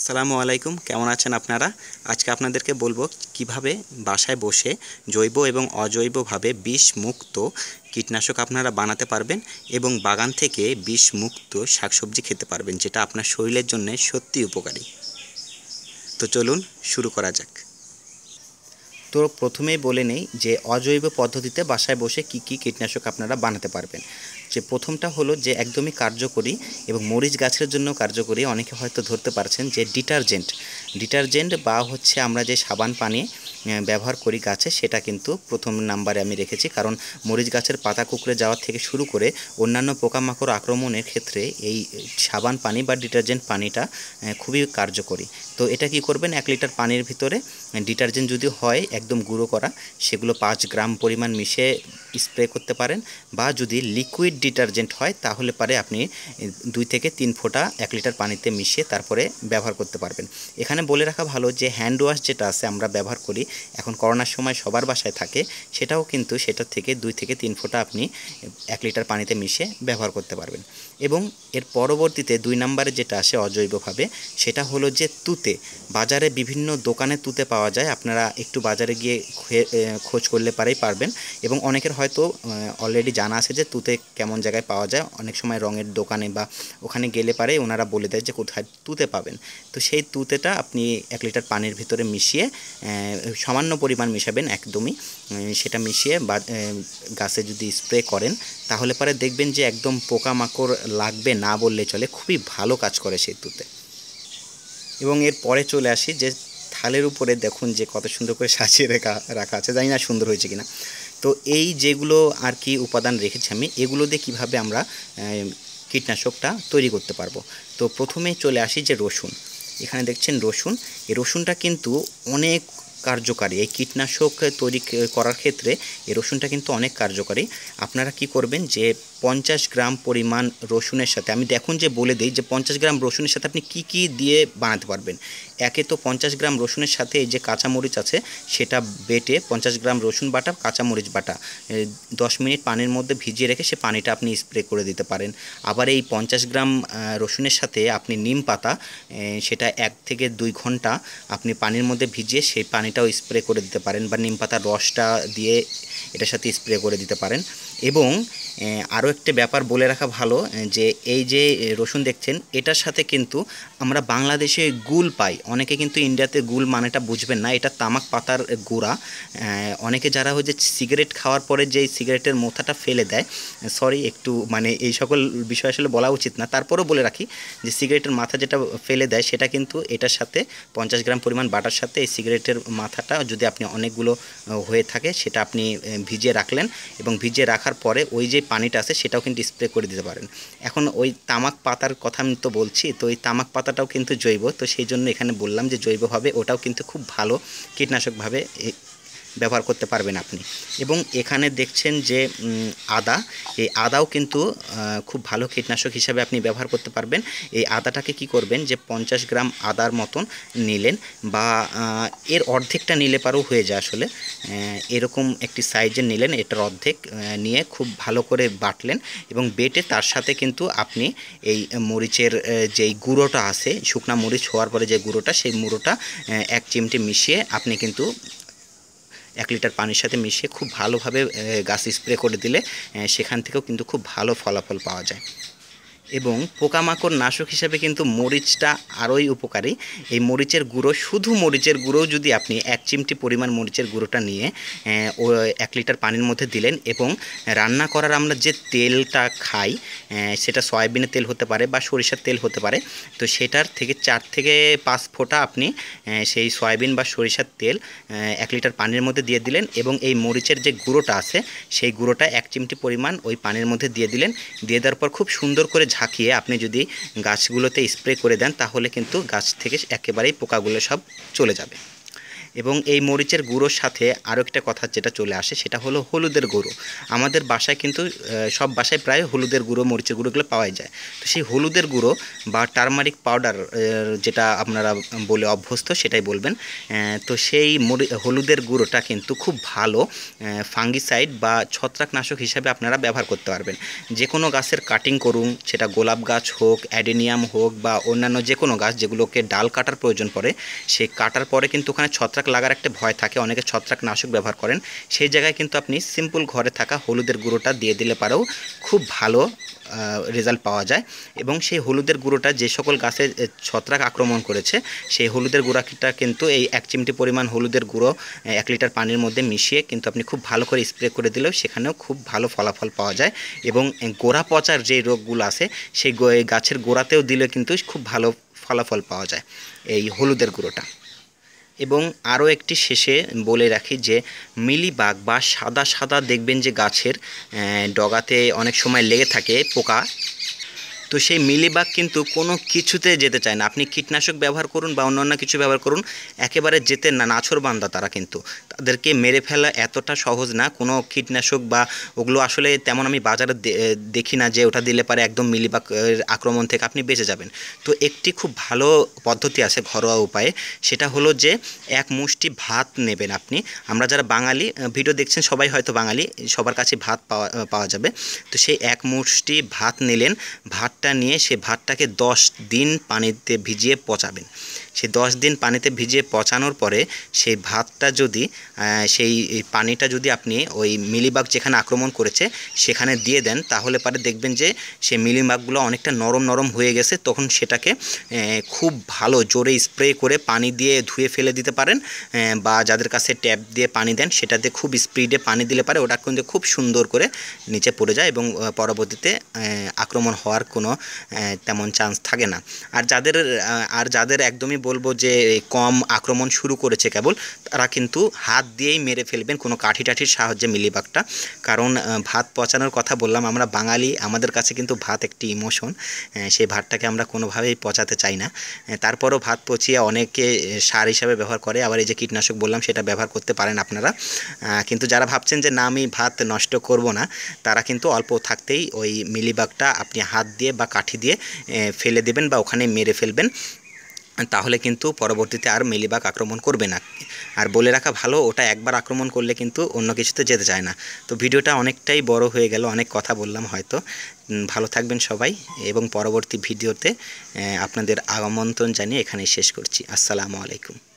আসসালামু আলাইকুম কেমন আছেন আপনারা আজকে আপনাদেরকে বলবো কিভাবে বাসায় বসে জৈব এবং অজৈবভাবে বিষ মুক্ত কীটনাশক আপনারা বানাতে পারবেন এবং বাগান থেকে বিষ মুক্ত শাকসবজি খেতে পারবেন যেটা আপনার শরীরের জন্য সত্যি উপকারী তো চলুন শুরু করা যাক তো প্রথমেই বলে নেই যে অজৈব পদ্ধতিতে বাসায় বসে কি কি কীটনাশক আপনারা বানাতে পারবেন যে প্রথমটা হলো যে একদমই কার্যকরী এবং মরিচ গাছের জন্য কার্যকরী অনেকে হয়তো ধরতে পারছেন যে ডিটারজেন্ট ডিটারজেন্ট বা হচ্ছে আমরা যে সাবান পানি ব্যবহার করি গাছে সেটা কিন্তু প্রথম নাম্বারে আমি রেখেছি কারণ মরিচ গাছের পাতা কুকড়ে যাওয়ার থেকে শুরু করে অন্যান্য পোকামাকড় আক্রমণের ক্ষেত্রে এই সাবান পানি বা ডিটারজেন্ট পানিটা খুবই কার্যকরী তো এটা কি করবেন এক লিটার পানির ভিতরে ডিটারজেন্ট যদি হয় একদম গুঁড়ো করা সেগুলো পাঁচ গ্রাম পরিমাণ মিশে স্প্রে করতে পারেন বা যদি লিকুইড ডিটারজেন্ট হয় তাহলে পারে আপনি দুই থেকে তিন ফোঁটা এক লিটার পানিতে মিশিয়ে তারপরে ব্যবহার করতে পারবেন এখানে বলে রাখা ভালো যে হ্যান্ড ওয়াশ যেটা আছে আমরা ব্যবহার করি এখন করোনার সময় সবার বাসায় থাকে সেটাও কিন্তু সেটার থেকে দুই থেকে তিন ফোঁটা আপনি এক লিটার পানিতে মিশিয়ে ব্যবহার করতে পারবেন এবং এর পরবর্তীতে দুই নম্বরে যেটা আসে অজৈবভাবে সেটা হলো যে তুতে বাজারে বিভিন্ন দোকানে তুতে পাওয়া যায় আপনারা একটু বাজারে গিয়ে খোঁজ করলে পারেই পারবেন এবং অনেকের হয়তো অলরেডি জানা আছে যে তুতে কেমন এমন জায়গায় পাওয়া যায় অনেক সময় রঙের দোকানে বা ওখানে গেলে পারে ওনারা বলে দেয় যে কোথায় তুতে পাবেন তো সেই তুতেটা আপনি এক লিটার পানির ভিতরে মিশিয়ে সামান্য পরিমাণ মিশাবেন একদমই সেটা মিশিয়ে বা গাছে যদি স্প্রে করেন তাহলে পরে দেখবেন যে একদম পোকামাকড় লাগবে না বললে চলে খুবই ভালো কাজ করে সেই তুতে এবং এর পরে চলে আসি যে থালের উপরে দেখুন যে কত সুন্দর করে সাজিয়ে রাখা রাখা আছে জানি না সুন্দর হয়েছে কিনা তো এই যেগুলো আর কি উপাদান রেখেছি আমি এগুলো দিয়ে কীভাবে আমরা কীটনাশকটা তৈরি করতে পারবো তো প্রথমে চলে আসি যে রসুন এখানে দেখছেন রসুন এই রসুনটা কিন্তু অনেক কার্যকারী এই কীটনাশক তৈরি করার ক্ষেত্রে এই রসুনটা কিন্তু অনেক কার্যকারী আপনারা কি করবেন যে পঞ্চাশ গ্রাম পরিমাণ রসুনের সাথে আমি দেখুন যে বলে দিই যে পঞ্চাশ গ্রাম রসুনের সাথে আপনি কি কি দিয়ে বানাতে পারবেন একে তো পঞ্চাশ গ্রাম রসুনের সাথে এই যে কাঁচামরিচ আছে সেটা বেটে পঞ্চাশ গ্রাম রসুন বাটা কাঁচামরিচ বাটা দশ মিনিট পানির মধ্যে ভিজিয়ে রেখে সে পানিটা আপনি স্প্রে করে দিতে পারেন আবার এই পঞ্চাশ গ্রাম রসুনের সাথে আপনি নিম পাতা সেটা এক থেকে দুই ঘন্টা আপনি পানির মধ্যে ভিজিয়ে সেই পানি পানিটাও স্প্রে করে দিতে পারেন বা নিম পাতার রসটা দিয়ে এটার সাথে স্প্রে করে দিতে পারেন এবং আরও একটি ব্যাপার বলে রাখা ভালো যে এই যে রসুন দেখছেন এটার সাথে কিন্তু আমরা বাংলাদেশে গুল পাই অনেকে কিন্তু ইন্ডিয়াতে গুল মানেটা বুঝবেন না এটা তামাক পাতার গুঁড়া অনেকে যারা হচ্ছে সিগারেট খাওয়ার পরে যে সিগারেটের মোথাটা ফেলে দেয় সরি একটু মানে এই সকল বিষয় আসলে বলা উচিত না তারপরেও বলে রাখি যে সিগারেটের মাথা যেটা ফেলে দেয় সেটা কিন্তু এটার সাথে পঞ্চাশ গ্রাম পরিমাণ বাটার সাথে এই সিগারেটের মাথাটা যদি আপনি অনেকগুলো হয়ে থাকে সেটা আপনি ভিজিয়ে রাখলেন এবং ভিজিয়ে রাখার পরে ওই যে পানিটা আছে সেটাও কিন্তু স্প্রে করে দিতে পারেন এখন ওই তামাক পাতার কথা আমি তো বলছি তো ওই তামাক পাতাটাও কিন্তু জৈব তো সেই জন্য এখানে বললাম যে জৈবভাবে ওটাও কিন্তু খুব ভালো কীটনাশকভাবে ব্যবহার করতে পারবেন আপনি এবং এখানে দেখছেন যে আদা এই আদাও কিন্তু খুব ভালো কীটনাশক হিসাবে আপনি ব্যবহার করতে পারবেন এই আদাটাকে কি করবেন যে পঞ্চাশ গ্রাম আদার মতন নিলেন বা এর অর্ধেকটা নিলে পারও হয়ে যায় আসলে এরকম একটি সাইজের নিলেন এটার অর্ধেক নিয়ে খুব ভালো করে বাটলেন এবং বেটে তার সাথে কিন্তু আপনি এই মরিচের যেই গুঁড়োটা আছে শুকনা মরিচ হওয়ার পরে যে গুঁড়োটা সেই গুঁড়োটা এক চিমটি মিশিয়ে আপনি কিন্তু এক লিটার পানির সাথে মিশিয়ে খুব ভালোভাবে গাছ স্প্রে করে দিলে সেখান থেকেও কিন্তু খুব ভালো ফলাফল পাওয়া যায় এবং পোকামাকড় নাশক হিসেবে কিন্তু মরিচটা আরোই উপকারী এই মরিচের গুঁড়ো শুধু মরিচের গুঁড়ো যদি আপনি এক চিমটি পরিমাণ মরিচের গুঁড়োটা নিয়ে ও এক লিটার পানির মধ্যে দিলেন এবং রান্না করার আমরা যে তেলটা খাই সেটা সয়াবিনের তেল হতে পারে বা সরিষার তেল হতে পারে তো সেটার থেকে চার থেকে পাঁচ ফোঁটা আপনি সেই সয়াবিন বা সরিষার তেল এক লিটার পানির মধ্যে দিয়ে দিলেন এবং এই মরিচের যে গুঁড়োটা আছে সেই গুঁড়োটা এক চিমটি পরিমাণ ওই পানির মধ্যে দিয়ে দিলেন দিয়ে দেওয়ার পর খুব সুন্দর করে থাকিয়ে আপনি যদি গাছগুলোতে স্প্রে করে দেন তাহলে কিন্তু গাছ থেকে একেবারেই পোকাগুলো সব চলে যাবে এবং এই মরিচের গুঁড়োর সাথে আরও একটা কথা যেটা চলে আসে সেটা হলো হলুদের গুঁড়ো আমাদের বাসায় কিন্তু সব বাসায় প্রায় হলুদের গুঁড়ো মরিচের গুঁড়োগুলো পাওয়া যায় তো সেই হলুদের গুঁড়ো বা টার্মারিক পাউডার যেটা আপনারা বলে অভ্যস্ত সেটাই বলবেন তো সেই হলুদের গুঁড়োটা কিন্তু খুব ভালো ফাঙ্গিসাইড বা ছত্রাকনাশক হিসাবে আপনারা ব্যবহার করতে পারবেন যে কোনো গাছের কাটিং করুন সেটা গোলাপ গাছ হোক অ্যাডেনিয়াম হোক বা অন্যান্য যে কোনো গাছ যেগুলোকে ডাল কাটার প্রয়োজন পড়ে সেই কাটার পরে কিন্তু ওখানে ছত্রাক ছত্রাক লাগার একটা ভয় থাকে অনেকে ছত্রাক নাশক ব্যবহার করেন সেই জায়গায় কিন্তু আপনি সিম্পল ঘরে থাকা হলুদের গুঁড়োটা দিয়ে দিলে পারেও খুব ভালো রেজাল্ট পাওয়া যায় এবং সেই হলুদের গুঁড়োটা যে সকল গাছে ছত্রাক আক্রমণ করেছে সেই হলুদের গুঁড়াটা কিন্তু এই এক চিমটি পরিমাণ হলুদের গুঁড়ো এক লিটার পানির মধ্যে মিশিয়ে কিন্তু আপনি খুব ভালো করে স্প্রে করে দিলেও সেখানেও খুব ভালো ফলাফল পাওয়া যায় এবং গোড়া পচার যে রোগগুলো আছে সেই গাছের গোড়াতেও দিলে কিন্তু খুব ভালো ফলাফল পাওয়া যায় এই হলুদের গুঁড়োটা এবং আরও একটি শেষে বলে রাখি যে মিলিবাগ বা সাদা সাদা দেখবেন যে গাছের ডগাতে অনেক সময় লেগে থাকে পোকা তো সেই মিলিবাগ কিন্তু কোনো কিছুতে যেতে চায় না আপনি কীটনাশক ব্যবহার করুন বা অন্যান্য কিছু ব্যবহার করুন একেবারে যেতে না নাছর বান্দা তারা কিন্তু তাদেরকে মেরে ফেলা এতটা সহজ না কোনো কীটনাশক বা ওগুলো আসলে তেমন আমি বাজারে দেখি না যে ওটা দিলে পারে একদম মিলিবাগ আক্রমণ থেকে আপনি বেঁচে যাবেন তো একটি খুব ভালো পদ্ধতি আছে ঘরোয়া উপায়ে সেটা হলো যে এক মুষ্টি ভাত নেবেন আপনি আমরা যারা বাঙালি ভিডিও দেখছেন সবাই হয়তো বাঙালি সবার কাছে ভাত পাওয়া পাওয়া যাবে তো সেই এক মুষ্টি ভাত নিলেন ভাত ভাতটা নিয়ে সে ভাতটাকে দশ দিন পানিতে ভিজিয়ে পচাবেন সে দশ দিন পানিতে ভিজিয়ে পচানোর পরে সেই ভাতটা যদি সেই পানিটা যদি আপনি ওই মিলিবাগ যেখানে আক্রমণ করেছে সেখানে দিয়ে দেন তাহলে পরে দেখবেন যে সে মিলিবাগগুলো অনেকটা নরম নরম হয়ে গেছে তখন সেটাকে খুব ভালো জোরে স্প্রে করে পানি দিয়ে ধুয়ে ফেলে দিতে পারেন বা যাদের কাছে ট্যাপ দিয়ে পানি দেন সেটাতে খুব স্পিডে পানি দিলে পারে ওটা কিন্তু খুব সুন্দর করে নিচে পড়ে যায় এবং পরবর্তীতে আক্রমণ হওয়ার কোনো তেমন চান্স থাকে না আর যাদের আর যাদের একদমই বলবো যে কম আক্রমণ শুরু করেছে কেবল তারা কিন্তু হাত দিয়েই মেরে ফেলবেন কোনো কাঠি টাঠির সাহায্যে মিলিবাগটা কারণ ভাত পচানোর কথা বললাম আমরা বাঙালি আমাদের কাছে কিন্তু ভাত একটি ইমোশন সেই ভাতটাকে আমরা কোনোভাবেই পচাতে চাই না তারপরও ভাত পচিয়ে অনেকে সার হিসাবে ব্যবহার করে আবার এই যে কীটনাশক বললাম সেটা ব্যবহার করতে পারেন আপনারা কিন্তু যারা ভাবছেন যে না আমি ভাত নষ্ট করব না তারা কিন্তু অল্প থাকতেই ওই মিলিবাগটা আপনি হাত দিয়ে বা কাঠি দিয়ে ফেলে দেবেন বা ওখানে মেরে ফেলবেন তাহলে কিন্তু পরবর্তীতে আর মেলিবাগ আক্রমণ করবে না আর বলে রাখা ভালো ওটা একবার আক্রমণ করলে কিন্তু অন্য কিছুতে যেতে চায় না তো ভিডিওটা অনেকটাই বড় হয়ে গেল অনেক কথা বললাম হয়তো ভালো থাকবেন সবাই এবং পরবর্তী ভিডিওতে আপনাদের আমন্ত্রণ জানিয়ে এখানে শেষ করছি আসসালামু আলাইকুম